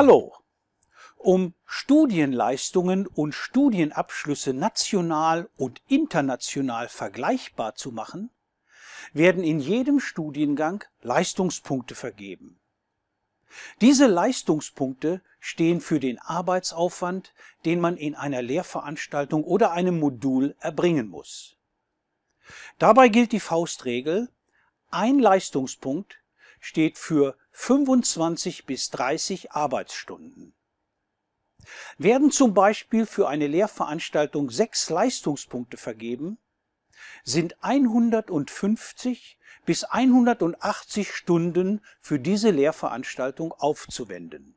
Hallo! Um Studienleistungen und Studienabschlüsse national und international vergleichbar zu machen, werden in jedem Studiengang Leistungspunkte vergeben. Diese Leistungspunkte stehen für den Arbeitsaufwand, den man in einer Lehrveranstaltung oder einem Modul erbringen muss. Dabei gilt die Faustregel, ein Leistungspunkt steht für 25 bis 30 Arbeitsstunden. Werden zum Beispiel für eine Lehrveranstaltung sechs Leistungspunkte vergeben, sind 150 bis 180 Stunden für diese Lehrveranstaltung aufzuwenden.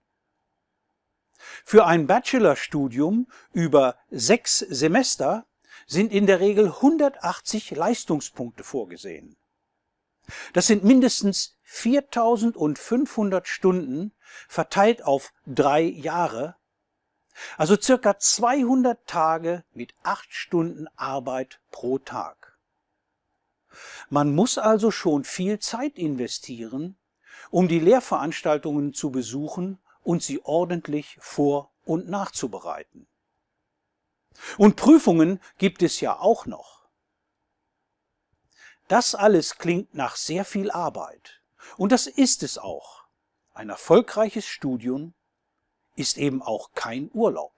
Für ein Bachelorstudium über sechs Semester sind in der Regel 180 Leistungspunkte vorgesehen. Das sind mindestens 4500 Stunden verteilt auf drei Jahre, also circa 200 Tage mit acht Stunden Arbeit pro Tag. Man muss also schon viel Zeit investieren, um die Lehrveranstaltungen zu besuchen und sie ordentlich vor- und nachzubereiten. Und Prüfungen gibt es ja auch noch. Das alles klingt nach sehr viel Arbeit. Und das ist es auch. Ein erfolgreiches Studium ist eben auch kein Urlaub.